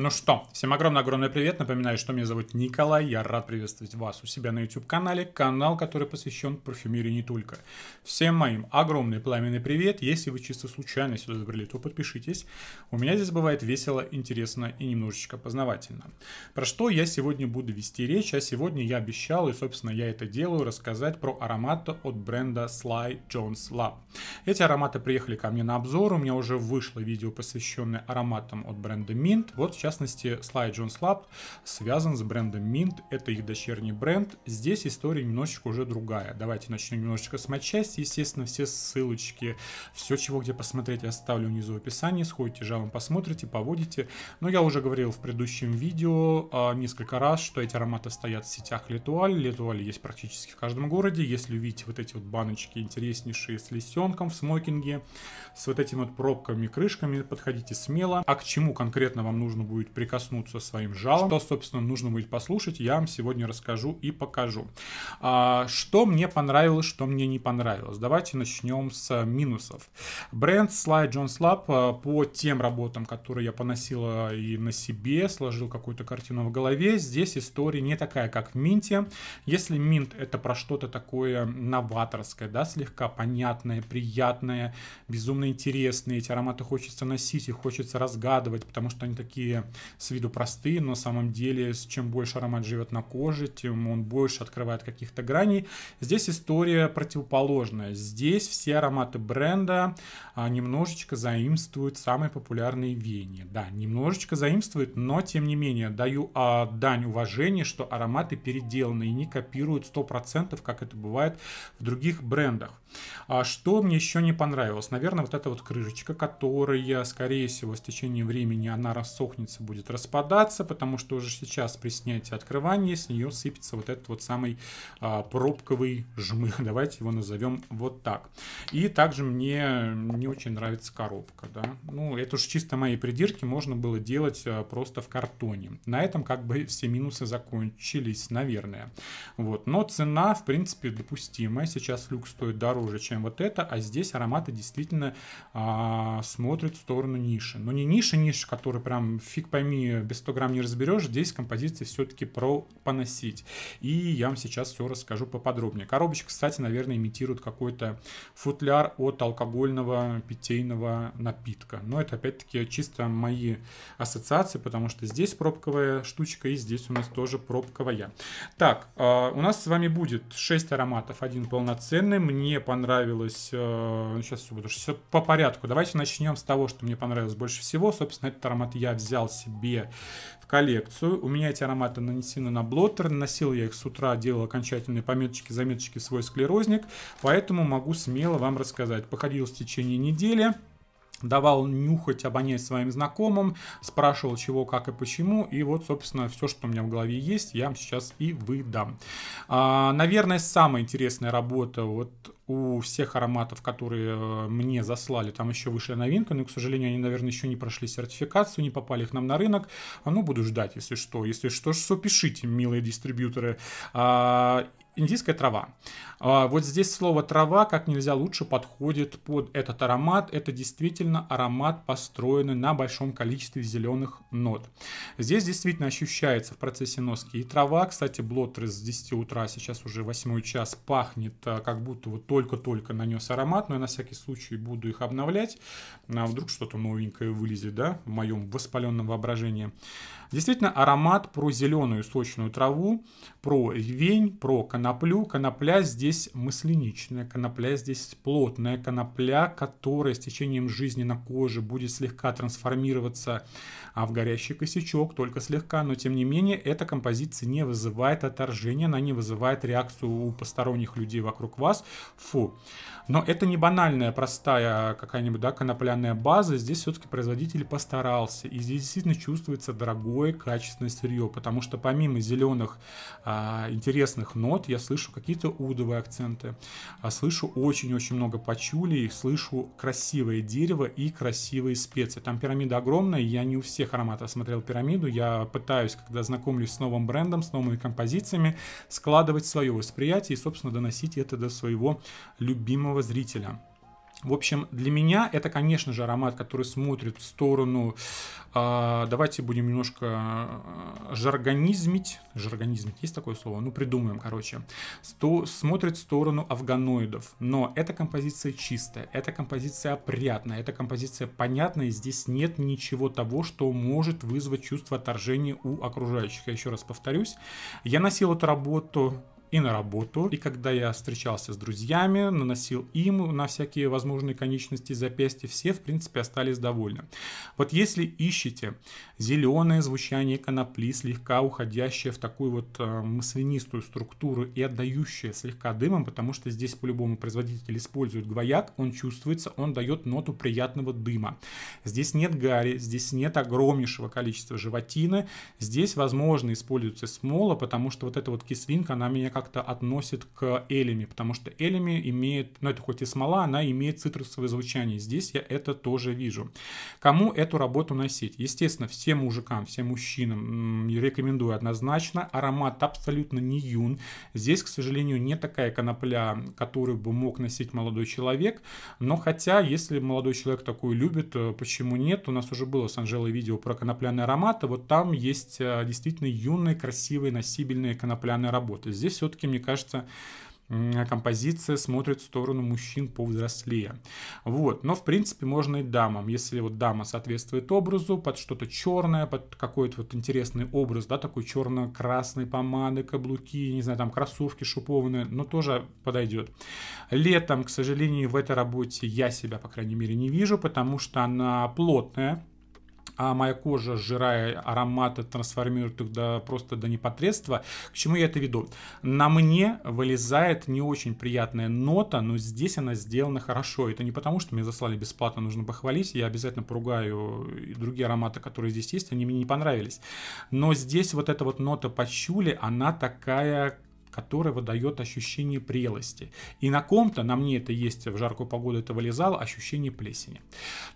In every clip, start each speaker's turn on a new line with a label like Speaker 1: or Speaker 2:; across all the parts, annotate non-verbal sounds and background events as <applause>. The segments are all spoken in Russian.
Speaker 1: Ну что, всем огромный-огромный привет. Напоминаю, что меня зовут Николай. Я рад приветствовать вас у себя на YouTube-канале. Канал, который посвящен парфюмерии не только. Всем моим огромный пламенный привет. Если вы чисто случайно сюда забрели, то подпишитесь. У меня здесь бывает весело, интересно и немножечко познавательно. Про что я сегодня буду вести речь, а сегодня я обещал, и, собственно, я это делаю, рассказать про ароматы от бренда Sly Jones Lab. Эти ароматы приехали ко мне на обзор. У меня уже вышло видео, посвященное ароматам от бренда Mint. Вот сейчас частности, Sly Jones Lab связан с брендом Mint, это их дочерний бренд. Здесь история немножечко уже другая. Давайте начнем немножечко с матчасти. Естественно, все ссылочки, все, чего где посмотреть, я оставлю внизу в описании. Сходите, жалом посмотрите, поводите. Но я уже говорил в предыдущем видео а, несколько раз, что эти ароматы стоят в сетях литуаль, литуаль. есть практически в каждом городе. Если увидите вот эти вот баночки интереснейшие с лисенком в смокинге, с вот этими вот пробками, крышками, подходите смело. А к чему конкретно вам нужно будет прикоснуться своим жалом, что, собственно, нужно будет послушать, я вам сегодня расскажу и покажу. А, что мне понравилось, что мне не понравилось. Давайте начнем с минусов. Бренд Sly Jones Lab а, по тем работам, которые я поносила и на себе, сложил какую-то картину в голове, здесь история не такая, как в Минте. Если Минт это про что-то такое новаторское, да, слегка понятное, приятное, безумно интересные, эти ароматы хочется носить, их хочется разгадывать, потому что они такие с виду простые, но на самом деле, чем больше аромат живет на коже, тем он больше открывает каких-то граней. Здесь история противоположная. Здесь все ароматы бренда а, немножечко заимствуют самые популярные веяния. Да, немножечко заимствуют, но тем не менее даю а, дань уважения, что ароматы переделаны и не копируют 100%, как это бывает в других брендах. А что мне еще не понравилось? Наверное, вот эта вот крышечка, которая, скорее всего, с течением времени она рассохнет гусеница будет распадаться, потому что уже сейчас при снятии открывания с нее сыпется вот этот вот самый а, пробковый жмых. <laughs> Давайте его назовем вот так. И также мне не очень нравится коробка. Да? Ну, это уж чисто мои придирки. Можно было делать а, просто в картоне. На этом как бы все минусы закончились, наверное. Вот. Но цена, в принципе, допустимая. Сейчас люк стоит дороже, чем вот это, а здесь ароматы действительно а, смотрят в сторону ниши. Но не ниша, ниша, которая прям фи фиг пойми, без 100 грамм не разберешь, здесь композиции все-таки про поносить. И я вам сейчас все расскажу поподробнее. Коробочка, кстати, наверное, имитирует какой-то футляр от алкогольного питейного напитка. Но это, опять-таки, чисто мои ассоциации, потому что здесь пробковая штучка и здесь у нас тоже пробковая. Так, а, у нас с вами будет 6 ароматов, один полноценный. Мне понравилось... Э, сейчас все буду все по порядку. Давайте начнем с того, что мне понравилось больше всего. Собственно, этот аромат я взял взял себе в коллекцию. У меня эти ароматы нанесены на блоттер. Наносил я их с утра, делал окончательные пометочки, заметочки в свой склерозник. Поэтому могу смело вам рассказать. Походил в течение недели давал нюхать, обонять своим знакомым, спрашивал чего, как и почему, и вот, собственно, все, что у меня в голове есть, я вам сейчас и выдам. А, наверное, самая интересная работа вот у всех ароматов, которые э, мне заслали, там еще вышла новинка, но, к сожалению, они, наверное, еще не прошли сертификацию, не попали их нам на рынок. А ну, буду ждать, если что. Если что, что пишите, милые дистрибьюторы. А, индийская трава. А, вот здесь слово «трава» как нельзя лучше подходит под этот аромат. Это действительно аромат, построенный на большом количестве зеленых нот. Здесь действительно ощущается в процессе носки и трава. Кстати, блоттер с 10 утра, сейчас уже 8 час, пахнет а, как будто вот только-только нанес аромат. Но я на всякий случай буду их обновлять. А вдруг что-то новенькое вылезет, да, в моем воспаленном воображении. Действительно, аромат про зеленую сочную траву, про вень про коноплю. Конопля здесь мысленичная, конопля здесь плотная, конопля, которая с течением жизни на коже будет слегка трансформироваться а в горящий косячок, только слегка, но тем не менее эта композиция не вызывает отторжения, она не вызывает реакцию у посторонних людей вокруг вас. Фу. Но это не банальная, простая какая-нибудь да, конопляная база, здесь все-таки производитель постарался, и здесь действительно чувствуется дорогое, качественное сырье, потому что помимо зеленых а, интересных нот, я слышу какие-то удовые акценты, а, слышу очень-очень много пачулей, слышу красивое дерево и красивые специи. Там пирамида огромная, я не у всех ароматов смотрел пирамиду, я пытаюсь, когда знакомлюсь с новым брендом, с новыми композициями, складывать свое восприятие и, собственно, доносить это до своего любимого зрителя. В общем, для меня это, конечно же, аромат, который смотрит в сторону. Э, давайте будем немножко а, жаргонизмить. Жаргонизмить есть такое слово? Ну, придумаем, короче. Сто, смотрит в сторону афганоидов. Но эта композиция чистая, эта композиция опрятная, эта композиция понятная. Здесь нет ничего того, что может вызвать чувство отторжения у окружающих. Я еще раз повторюсь. Я носил эту работу и на работу. И когда я встречался с друзьями, наносил им на всякие возможные конечности запястья, все, в принципе, остались довольны. Вот если ищете зеленое звучание конопли, слегка уходящее в такую вот э, маслянистую структуру и отдающее слегка дымом, потому что здесь по-любому производитель использует гвояк, он чувствуется, он дает ноту приятного дыма. Здесь нет гари, здесь нет огромнейшего количества животины, здесь, возможно, используется смола, потому что вот эта вот кислинка, она меня как-то относит к элеме, потому что элеме имеет, ну это хоть и смола, она имеет цитрусовое звучание. Здесь я это тоже вижу. Кому эту работу носить? Естественно, всем мужикам, всем мужчинам рекомендую однозначно. Аромат абсолютно не юн. Здесь, к сожалению, не такая конопля, которую бы мог носить молодой человек. Но хотя, если молодой человек такую любит, э, почему нет? У нас уже было с Анжелой видео про конопляные ароматы. Вот там есть э, действительно юные, красивые, носибельные конопляные работы. Здесь все все-таки, мне кажется, композиция смотрит в сторону мужчин повзрослее. Вот. Но, в принципе, можно и дамам. Если вот дама соответствует образу, под что-то черное, под какой-то вот интересный образ, да, такой черно-красной помады, каблуки, не знаю, там кроссовки шипованные, но ну, тоже подойдет. Летом, к сожалению, в этой работе я себя, по крайней мере, не вижу, потому что она плотная, а моя кожа, сжирая ароматы, трансформирует их до, просто до непотребства. К чему я это веду? На мне вылезает не очень приятная нота, но здесь она сделана хорошо. Это не потому, что мне заслали бесплатно, нужно похвалить. Я обязательно поругаю и другие ароматы, которые здесь есть, они мне не понравились. Но здесь вот эта вот нота почули, она такая которое выдает ощущение прелости. И на ком-то, на мне это есть в жаркую погоду, это вылезало, ощущение плесени.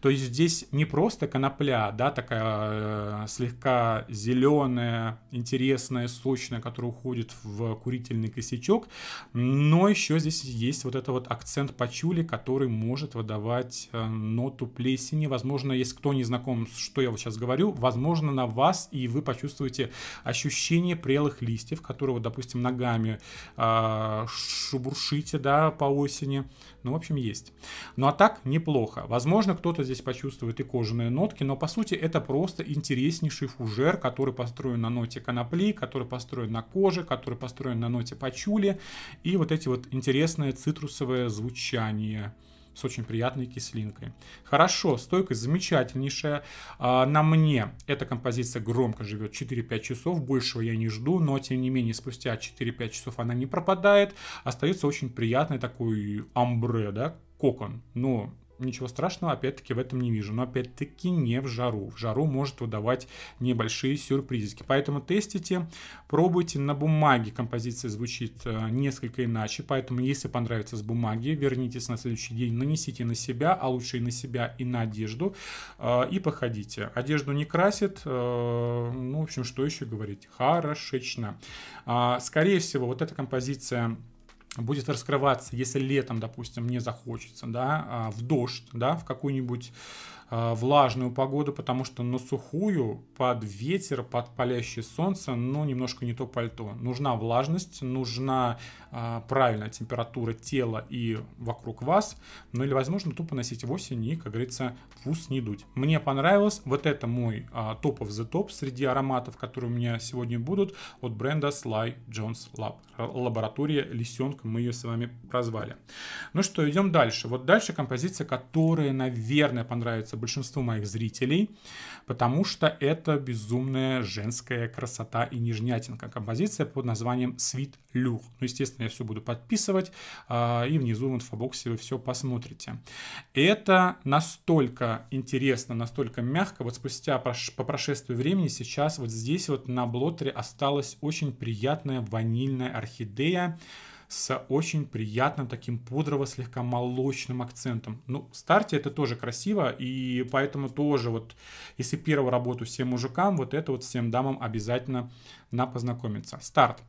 Speaker 1: То есть здесь не просто конопля, да, такая э, слегка зеленая, интересная, сочная, которая уходит в курительный косячок, но еще здесь есть вот этот вот акцент пачули, который может выдавать э, ноту плесени. Возможно, если кто не знаком, что я вот сейчас говорю, возможно, на вас и вы почувствуете ощущение прелых листьев, которые, вот, допустим, ногами сами да, по осени. Ну, в общем, есть. Ну, а так неплохо. Возможно, кто-то здесь почувствует и кожаные нотки, но, по сути, это просто интереснейший фужер, который построен на ноте конопли, который построен на коже, который построен на ноте пачули и вот эти вот интересные цитрусовые звучания с очень приятной кислинкой. Хорошо, стойкость замечательнейшая. А, на мне эта композиция громко живет 4-5 часов, большего я не жду, но тем не менее спустя 4-5 часов она не пропадает, остается очень приятный такой амбре, да, кокон. Но ничего страшного, опять-таки, в этом не вижу. Но, опять-таки, не в жару. В жару может выдавать небольшие сюрпризики. Поэтому тестите, пробуйте. На бумаге композиция звучит э, несколько иначе. Поэтому, если понравится с бумаги, вернитесь на следующий день, нанесите на себя, а лучше и на себя, и на одежду, э, и походите. Одежду не красит. Э, ну, в общем, что еще говорить? Хорошечно. А, скорее всего, вот эта композиция будет раскрываться, если летом, допустим, мне захочется, да, а, в дождь, да, в какую-нибудь Э, влажную погоду, потому что на сухую, под ветер, под палящее солнце, ну, немножко не то пальто. Нужна влажность, нужна э, правильная температура тела и вокруг вас, ну, или, возможно, тупо носить в осень и, как говорится, в ус не дуть. Мне понравилось, вот это мой э, топ of the top среди ароматов, которые у меня сегодня будут, от бренда Sly Jones Lab. Лаборатория Лисенка, мы ее с вами прозвали. Ну что, идем дальше. Вот дальше композиция, которая, наверное, понравится большинству моих зрителей, потому что это безумная женская красота и нежнятинка. Композиция под названием «Свит Люр». Ну, естественно, я все буду подписывать, а, и внизу в инфобоксе вы все посмотрите. Это настолько интересно, настолько мягко. Вот спустя по прошествии времени сейчас вот здесь вот на блотере осталась очень приятная ванильная орхидея, с очень приятным таким пудрово слегка молочным акцентом. Ну, в старте это тоже красиво, и поэтому тоже вот, если первую работу всем мужикам, вот это вот всем дамам обязательно на познакомиться. Старт.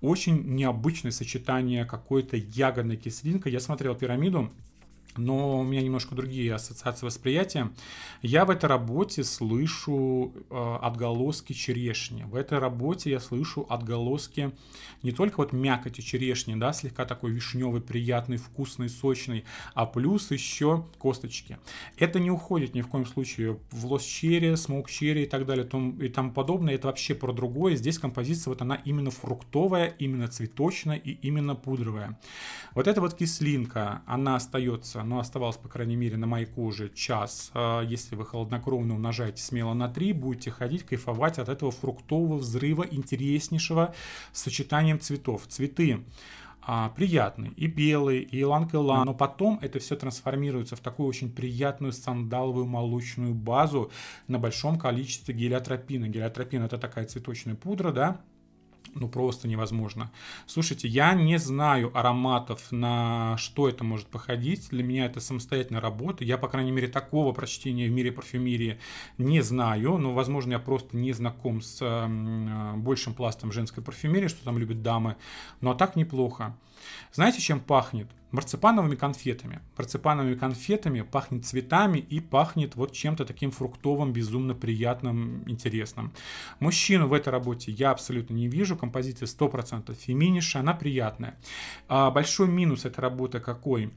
Speaker 1: Очень необычное сочетание какой-то ягодной кислинкой. Я смотрел пирамиду, но у меня немножко другие ассоциации восприятия. Я в этой работе слышу э, отголоски черешни. В этой работе я слышу отголоски не только вот мякоти черешни, да, слегка такой вишневый, приятный, вкусный, сочный, а плюс еще косточки. Это не уходит ни в коем случае в лос-черри, смоук-черри и так далее том, и тому подобное. Это вообще про другое. Здесь композиция вот она именно фруктовая, именно цветочная и именно пудровая. Вот эта вот кислинка, она остается оно оставалось, по крайней мере, на маяку уже час. А, если вы холоднокровно умножаете смело на 3, будете ходить, кайфовать от этого фруктового взрыва интереснейшего с сочетанием цветов. Цветы а, приятный, и белые, и иланг-илан, но потом это все трансформируется в такую очень приятную сандаловую молочную базу на большом количестве гелиотропина. Гелиотропин это такая цветочная пудра, да, ну просто невозможно. Слушайте, я не знаю ароматов, на что это может походить. Для меня это самостоятельная работа. Я, по крайней мере, такого прочтения в мире парфюмерии не знаю. Но, возможно, я просто не знаком с эм, э, большим пластом женской парфюмерии, что там любят дамы. Но а так неплохо. Знаете, чем пахнет? марципановыми конфетами. Марципановыми конфетами пахнет цветами и пахнет вот чем-то таким фруктовым, безумно приятным, интересным. Мужчину в этой работе я абсолютно не вижу. Композиция 100% феминиша, она приятная. А большой минус этой работы какой?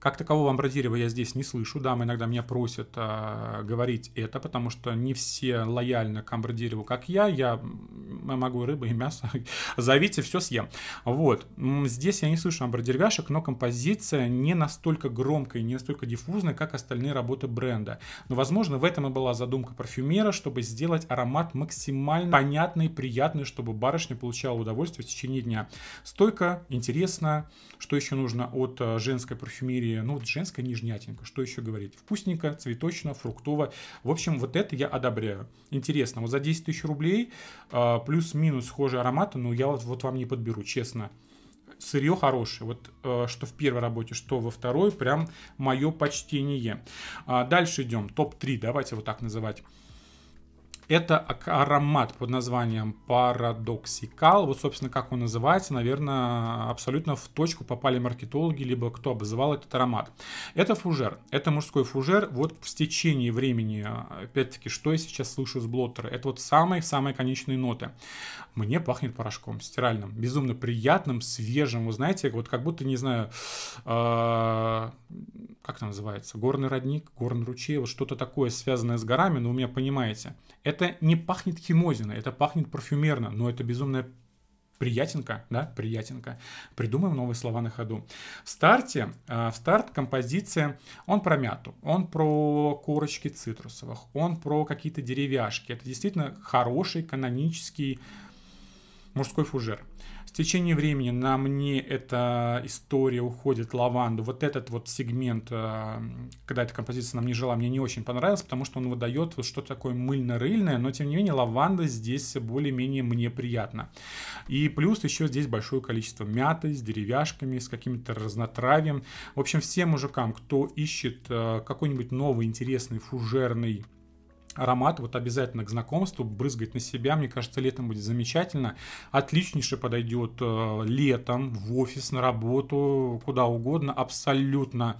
Speaker 1: Как такового Амбразирева я здесь не слышу. Да, иногда меня просят э, говорить это, потому что не все лояльны к Амбразиреву, как я. Я могу рыбы и мясо. <laughs> Зовите, все съем. Вот. Здесь я не слышу амбразиревяшек, но композиция не настолько громкая, не настолько диффузная, как остальные работы бренда. Но, возможно, в этом и была задумка парфюмера, чтобы сделать аромат максимально понятный, приятный, чтобы барышня получала удовольствие в течение дня. Стойко, интересно. Что еще нужно от э, женской парфюмерии и, ну, женская нежнятинка, что еще говорить, вкусненько, цветочно, фруктово. В общем, вот это я одобряю. Интересно, вот за 10 тысяч рублей а, плюс-минус схожие ароматы, но я вот, вот вам не подберу, честно сырье хорошее. Вот а, что в первой работе, что во второй, прям мое почтение. А дальше идем. Топ-3, давайте вот так называть. Это аромат под названием парадоксикал. Вот, собственно, как он называется, наверное, абсолютно в точку попали маркетологи, либо кто обозывал этот аромат. Это фужер. Это мужской фужер. Вот в течение времени, опять-таки, что я сейчас слышу с блоттера, это вот самые-самые конечные ноты. Мне пахнет порошком стиральным, безумно приятным, свежим. Вы знаете, вот как будто, не знаю, э, как это называется, горный родник, горный ручей, вот что-то такое, связанное с горами, но вы меня понимаете. Это это не пахнет химозино, это пахнет парфюмерно, но это безумная приятинка, да, приятинка. Придумаем новые слова на ходу. В старте, э, в старт композиция, он про мяту, он про корочки цитрусовых, он про какие-то деревяшки. Это действительно хороший канонический мужской фужер. С течением времени на мне эта история уходит лаванду. Вот этот вот сегмент, э, когда эта композиция нам не жила, мне не очень понравилась, потому что он выдает вот что-то такое мыльно-рыльное, но тем не менее лаванда здесь более-менее мне приятно. И плюс еще здесь большое количество мяты с деревяшками, с каким-то разнотравием. В общем, всем мужикам, кто ищет э, какой-нибудь новый интересный фужерный аромат вот обязательно к знакомству, брызгать на себя, мне кажется, летом будет замечательно. Отличнейше подойдет э, летом в офис, на работу, куда угодно, абсолютно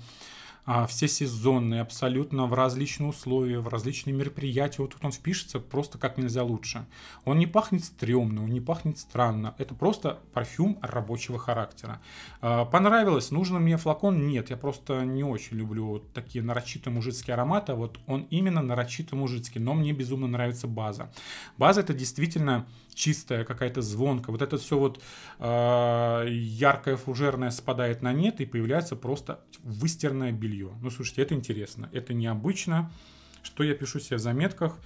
Speaker 1: а, все сезонные, абсолютно в различные условия, в различные мероприятия. Вот тут он впишется просто как нельзя лучше. Он не пахнет стрёмно, он не пахнет странно. Это просто парфюм рабочего характера. А, понравилось? Нужен мне флакон? Нет, я просто не очень люблю такие нарочитые мужицкие ароматы. Вот он именно нарочито мужицкий, но мне безумно нравится база. База это действительно чистая, какая-то звонка. Вот это все вот э, яркое фужерное спадает на нет и появляется просто выстиранное белье. Ну, слушайте, это интересно, это необычно. Что я пишу себе в заметках?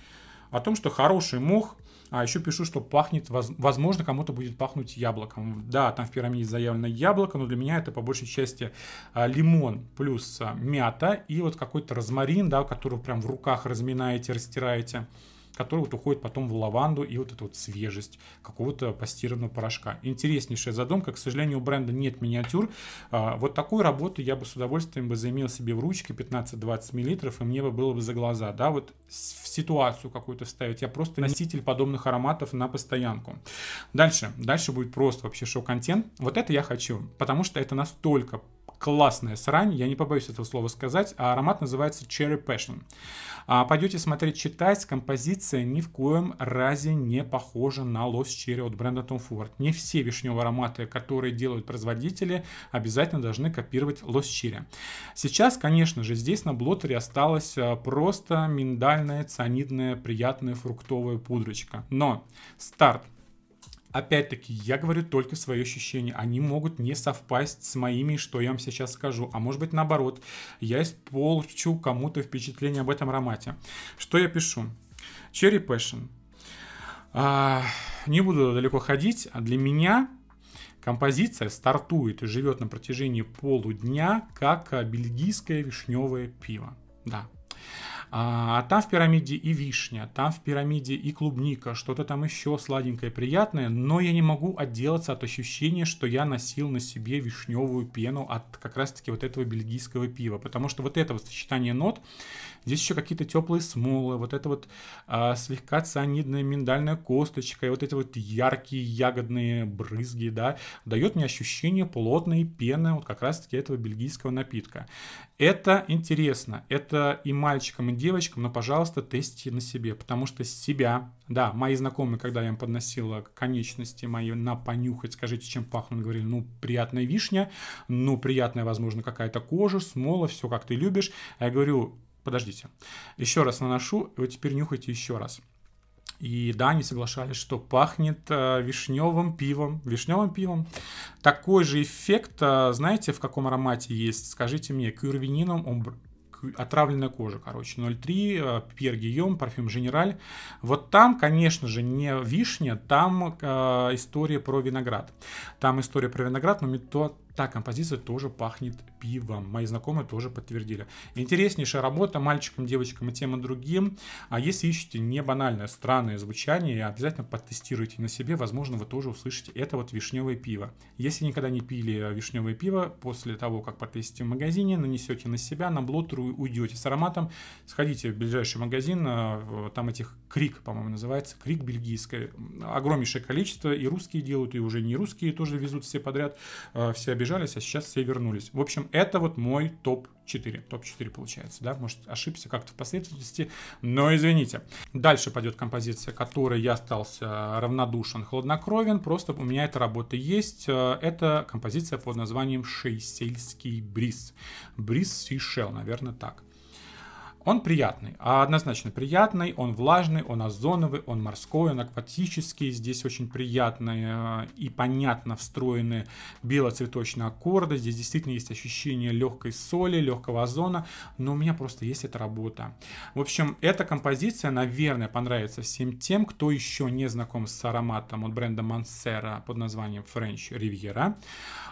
Speaker 1: О том, что хороший мох, а еще пишу, что пахнет, возможно, кому-то будет пахнуть яблоком. Да, там в пирамиде заявлено яблоко, но для меня это по большей части а, лимон плюс а, мята и вот какой-то розмарин, да, который прям в руках разминаете, растираете который вот уходит потом в лаванду и вот эту вот свежесть какого-то пастированного порошка. Интереснейшая задумка. К сожалению, у бренда нет миниатюр. А, вот такую работу я бы с удовольствием бы заимел себе в ручке 15-20 мл, и мне бы было бы за глаза. Да, вот в ситуацию какую-то ставить. Я просто носитель подобных ароматов на постоянку. Дальше. Дальше будет просто вообще шоу-контент. Вот это я хочу, потому что это настолько классная срань, я не побоюсь этого слова сказать, а аромат называется Cherry Passion. А, пойдете смотреть, читать, композиция ни в коем разе не похожа на Lost Cherry от бренда Tom Ford. Не все вишневые ароматы, которые делают производители, обязательно должны копировать Lost Cherry. Сейчас, конечно же, здесь на блотере осталась э, просто миндальная, цианидная, приятная фруктовая пудрочка. Но старт Опять-таки, я говорю только свои ощущения. Они могут не совпасть с моими, что я вам сейчас скажу. А может быть наоборот, я испорчу кому-то впечатление об этом аромате. Что я пишу? Cherry Passion. А, не буду далеко ходить. А для меня композиция стартует и живет на протяжении полудня, как бельгийское вишневое пиво. Да. А, а там в пирамиде и вишня, там в пирамиде и клубника, что-то там еще сладенькое, приятное, но я не могу отделаться от ощущения, что я носил на себе вишневую пену от как раз-таки вот этого бельгийского пива, потому что вот это вот сочетание нот, Здесь еще какие-то теплые смолы, вот это вот а, слегка цианидная миндальная косточка, и вот эти вот яркие ягодные брызги, да, дает мне ощущение плотной пены вот как раз-таки этого бельгийского напитка. Это интересно, это и мальчикам, и девочкам, но, пожалуйста, тестите на себе, потому что себя, да, мои знакомые, когда я им подносила конечности мои на понюхать, скажите, чем пахнут, говорили, ну, приятная вишня, ну, приятная, возможно, какая-то кожа, смола, все как ты любишь. я говорю, Подождите. Еще раз наношу, и вот теперь нюхайте еще раз. И да, они соглашались, что пахнет э, вишневым пивом. Вишневым пивом. Такой же эффект, э, знаете, в каком аромате есть? Скажите мне, кюрвинином, он отравленная кожа, короче, 0,3, э, Пьер Гийом, парфюм Женераль. Вот там, конечно же, не вишня, там э, история про виноград. Там история про виноград, но то Та композиция тоже пахнет пивом. Мои знакомые тоже подтвердили. Интереснейшая работа мальчикам, девочкам и тем и другим. А если ищете не банальное, странное звучание, обязательно потестируйте на себе. Возможно, вы тоже услышите это вот вишневое пиво. Если никогда не пили вишневое пиво, после того, как потестите в магазине, нанесете на себя, на блотер уйдете с ароматом, сходите в ближайший магазин, э, там этих крик, по-моему, называется, крик бельгийское. Огромнейшее количество, и русские делают, и уже не русские тоже везут все подряд, э, все обязательно разбежались, а сейчас все вернулись. В общем, это вот мой топ-4. Топ-4 получается, да? Может, ошибся как-то в последовательности, но извините. Дальше пойдет композиция, которой я остался равнодушен, хладнокровен. Просто у меня эта работа есть. Э, это композиция под названием «Шейсельский бриз». Бриз Сейшел, наверное, так. Он приятный, а однозначно приятный, он влажный, он озоновый, он морской, он акватический. Здесь очень приятные э, и понятно встроены белоцветочные аккорды. Здесь действительно есть ощущение легкой соли, легкого озона, но у меня просто есть эта работа. В общем, эта композиция, наверное, понравится всем тем, кто еще не знаком с ароматом от бренда Мансера под названием French Riviera,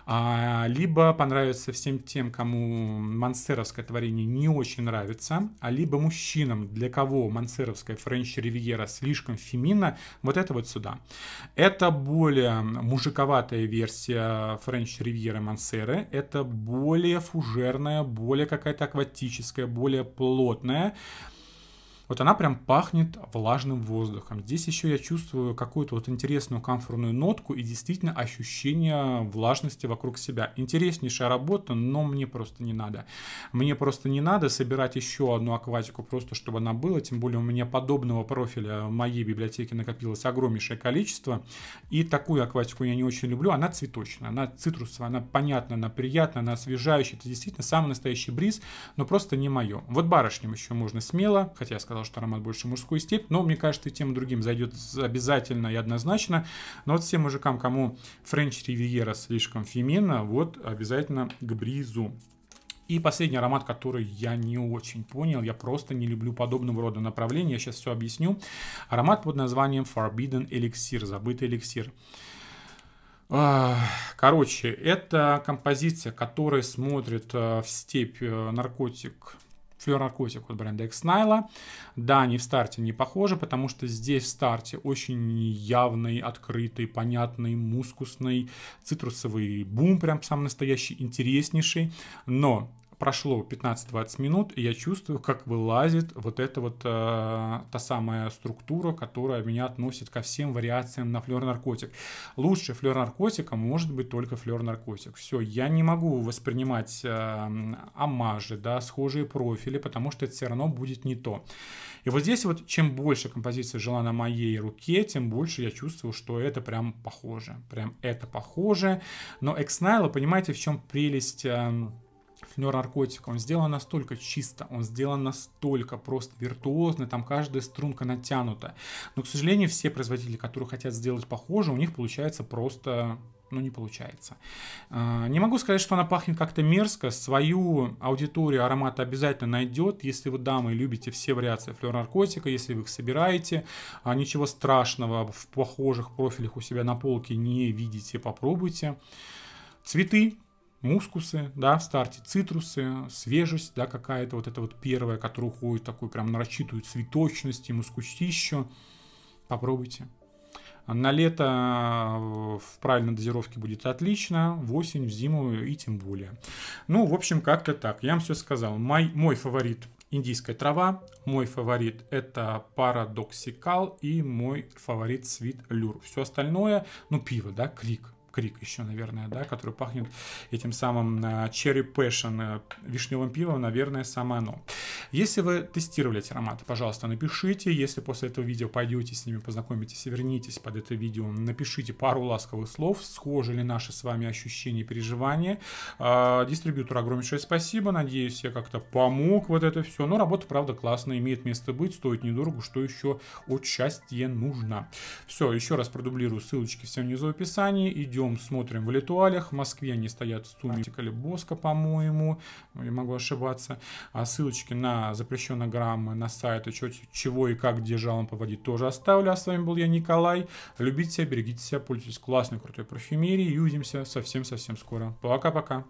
Speaker 1: а, либо понравится всем тем, кому мансеровское творение не очень нравится, а либо мужчинам, для кого мансеровская френч-ривьера слишком феминна, вот это вот сюда. Это более мужиковатая версия френч ривьера Мансеры, это более фужерная, более какая-то акватическая, более плотная, вот она прям пахнет влажным воздухом. Здесь еще я чувствую какую-то вот интересную камфорную нотку и действительно ощущение влажности вокруг себя. Интереснейшая работа, но мне просто не надо. Мне просто не надо собирать еще одну акватику просто, чтобы она была. Тем более у меня подобного профиля в моей библиотеке накопилось огромнейшее количество. И такую акватику я не очень люблю. Она цветочная, она цитрусовая, она понятная, она приятная, она освежающая. Это действительно самый настоящий бриз, но просто не мое. Вот барышням еще можно смело, хотя я сказал, сказал, что аромат больше мужской степь, но мне кажется, и тем и другим зайдет обязательно и однозначно. Но вот всем мужикам, кому френч ривьера слишком феминно, вот обязательно к бризу. И последний аромат, который я не очень понял, я просто не люблю подобного рода направления, я сейчас все объясню. Аромат под названием Forbidden Elixir, забытый эликсир. Короче, это композиция, которая смотрит э, в степь э, наркотик флюорокотик от бренда X-Nyla. Да, они в старте не похожи, потому что здесь в старте очень явный, открытый, понятный, мускусный, цитрусовый бум, прям сам настоящий, интереснейший. Но прошло 15-20 минут, и я чувствую, как вылазит вот эта вот э, та самая структура, которая меня относит ко всем вариациям на флер-наркотик. Лучше флер-наркотика может быть только флер-наркотик. Все, я не могу воспринимать э, амажи, да, схожие профили, потому что это все равно будет не то. И вот здесь вот чем больше композиция жила на моей руке, тем больше я чувствовал, что это прям похоже. Прям это похоже. Но Экснайла, понимаете, в чем прелесть... Э, нейронаркотика, он сделан настолько чисто, он сделан настолько просто виртуозно, там каждая струнка натянута. Но, к сожалению, все производители, которые хотят сделать похоже, у них получается просто ну, не получается. А, не могу сказать, что она пахнет как-то мерзко. Свою аудиторию аромат обязательно найдет. Если вы, дамы, любите все вариации флюорнаркотика, если вы их собираете, а ничего страшного в похожих профилях у себя на полке не видите, попробуйте. Цветы мускусы, да, в старте цитрусы, свежесть, да, какая-то вот эта вот первая, которая уходит, такой прям нарочитую цветочность и мускустищу. Попробуйте. На лето э, в правильной дозировке будет отлично, в осень, в зиму и тем более. Ну, в общем, как-то так. Я вам все сказал. Мой, мой фаворит индийская трава, мой фаворит это парадоксикал и мой фаворит свит люр. Все остальное, ну, пиво, да, крик, крик еще, наверное, да, который пахнет этим самым э, Cherry Passion э, вишневым пивом, наверное, самое оно. Если вы тестировали эти ароматы, пожалуйста, напишите. Если после этого видео пойдете с ними, познакомитесь и вернитесь под это видео, напишите пару ласковых слов, схожи ли наши с вами ощущения и переживания. А, дистрибьютор огромнейшее спасибо. Надеюсь, я как-то помог вот это все. Но работа, правда, классная, имеет место быть, стоит недорого, что еще от счастья нужно. Все, еще раз продублирую ссылочки все внизу в описании. Идем идем, смотрим в Литуалях. В Москве они стоят в сумме или Боска, по-моему. Я могу ошибаться. А ссылочки на запрещенные граммы, на сайты, чего, чего и как, где жалом поводить, тоже оставлю. А с вами был я, Николай. Любите себя, берегите себя, пользуйтесь классной, крутой парфюмерией и увидимся совсем-совсем скоро. Пока-пока.